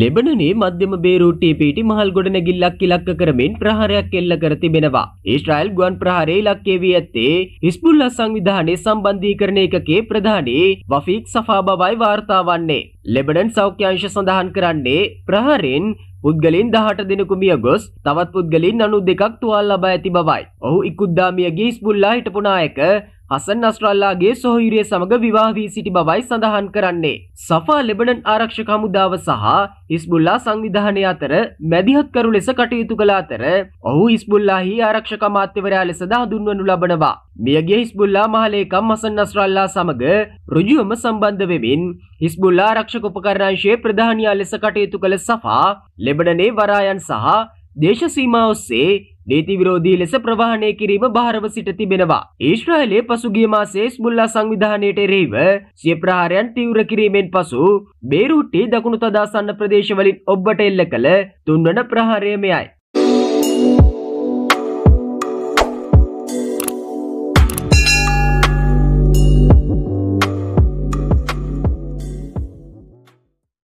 ලෙබනනේ මධ්‍යම බේරූටී පිටි මහල් ගොඩනැගිල්ලක් ඉලක්ක කරමින් ප්‍රහාරයක් එල්ල කර තිබෙනවා. ඊශ්‍රායල් ගුවන් ප්‍රහාරයේ ඉලක්කයේ වී ඇත්තේ හිස්බුල්ලා සංවිධානයේ සම්බන්ධීකරණ ඒකකේ ප්‍රධානී වෆීක් සෆා බවයි වාර්තා වන්නේ. ලෙබනන් සෞඛ්‍ය අංශ සඳහන් කරන්නේ ප්‍රහාරයෙන් පුද්ගලින් දහට දෙනෙකු මිය ගොස් තවත් පුද්ගලින් අනු දෙකක් තුවාල් ලබා ඇති බවයි. ඔහු ඉක්කුද්දාමියගේ ස්බුල්ලා හිටපු නායක හසන් නස්රල්ලාගේ සොහොයුරිය සමග විවාහ වී සිටි බවයි සඳහන් කරන්නේ. සෆා ලෙබනන් ආරක්ෂක හමුදාව සහ ඉස්බුල්ලා සංවිධානය අතර මැදිහත්කරු ලෙස කටයුතු කළ අතර ඔහු ඉස්බුල්ලාහි ආරක්ෂක අමාත්‍යවරයා ලෙස හඳුන්වනු ලබනවා. මියගේ ඉස්බුල්ලා මහලේකම් හසන් නස්රල්ලා සමග ඍජුවම සම්බන්ධ වෙමින් ඉස්බුල්ලා ආරක්ෂක උපකරණාංශයේ ප්‍රධානියා ලෙස කටයුතු කළ සෆා ලෙබනනේ වරායන් සහ දේශ සීමා ඔස්සේ නීති විරෝධී ලෙස ප්‍රවාහනය කිරීම භාරව සිට තිබෙනවා. ඊශ්‍රායලයේ පසුගිය මාසයේ ස්බුල්ලා සංවිධානයට එරෙහිව සිය ප්‍රහාරයන් තීව්‍ර කිරීමෙන් පසු බේරුට්ටි දකුණු තදාසන්න ප්‍රදේශවලින් ඔබ්බට එල්ල කළ තුන්වන ප්‍රහාරය මෙයයි.